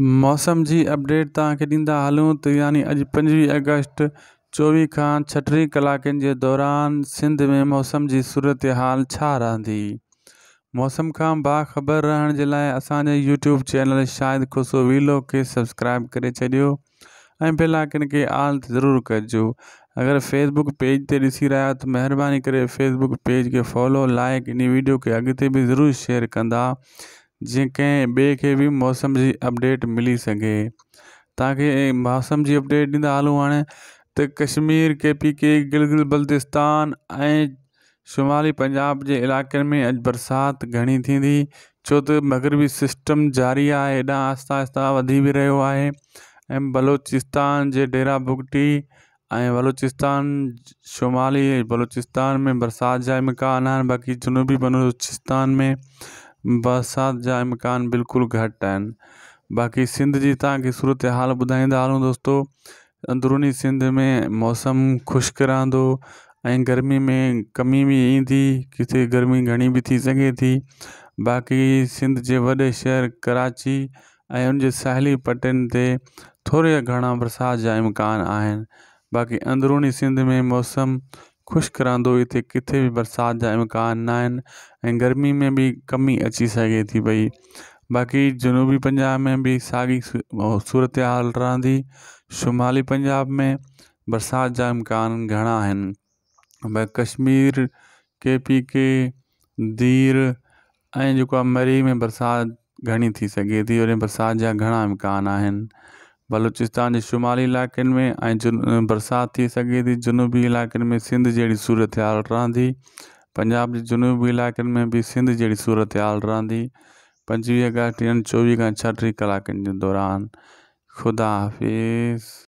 मौसम जी अपडेट तक दींदा हलूँ तो यानी अज पंजवीह अगस्त चौवी का छटी कलाक के दौरान सिंध में मौसम की सूरत हाल रही मौसम का बाख़बर रहने के लिए असांजे यूट्यूब चैनल शायद खुशो वीलो के सब्सक्राइब कर छॾियो के बेल आल जरूर कजो अगर फेसबुक पेज से ऐसी रहा तो मेहरबानी करे फेसबुक पेज के फॉलो लाइक इन वीडियो के अगते भी जरूर शेयर कंदा जेके ॿिए खे बि मौसम की अपडेट मिली सके तव्हांखे मौसम की अपडेट ॾींदा हलूं हाणे त कश्मीर के पी के गिलगित बल्तिस्तान ऐं शुमाली पंजाब के इलाक़े में अॼु बरसात घनी थींदी छो त मग़रबी सिस्टम जारी आहे हेॾां आस्ता आहिस्ता वधी बि रहियो आहे बलोचिस्तान जे डेरा बुगटी बलोचिस्तान शुमाली बलोचिस्तान में बरसात जा इम्कान बाक़ी जुनूबी बलोचिस्तान में बरसात जहा इम्कान बिल्कुल घट आहिनि बाक़ी सिंध जी तव्हांखे सूरत हाल ॿुधाईंदा हलूँ दोस्तों अंदरूनी सिंध में मौसम ख़ुश्क रो गर्मी में कमी भी इंदी किथे गर्मी घनी भी थी सके थी बाक़ी सिंध के वे शहर कराची ऐं उन जे साहिली थोड़े ते बरसात घणा इम्कान बाक़ी अंदरूनी सिंध में मौसम ख़ुश्क रांदो हुई हिते किथे भी बरसात जा इम्कान न आहिनि ऐं गर्मी में बि कमी अची सघे थी पई बाक़ी जनूबी पंजाब में बि साॻी सूरत हाल रहंदी शुमाली पंजाब में बरसात जा इम्कान घणा आहिनि भई कश्मीर के पी के दीर ऐं जेको आहे मरी में बरसात घणी थी सघे थी वरी बरसाति जा घणा इम्कान आहिनि बलूचिस्तान के शुमाली इलाक में जुन बरसात थी सके थी जुनूबी इलाक में सिंध जड़ी सूरत हाल रही पंजाब के जुनूबी इलाक़ में भी सिंध जड़ी सूरत हाल रही पंजी अगस्त चौवी का छटी कलाक दौरान ख़ुदा हाफ़िज़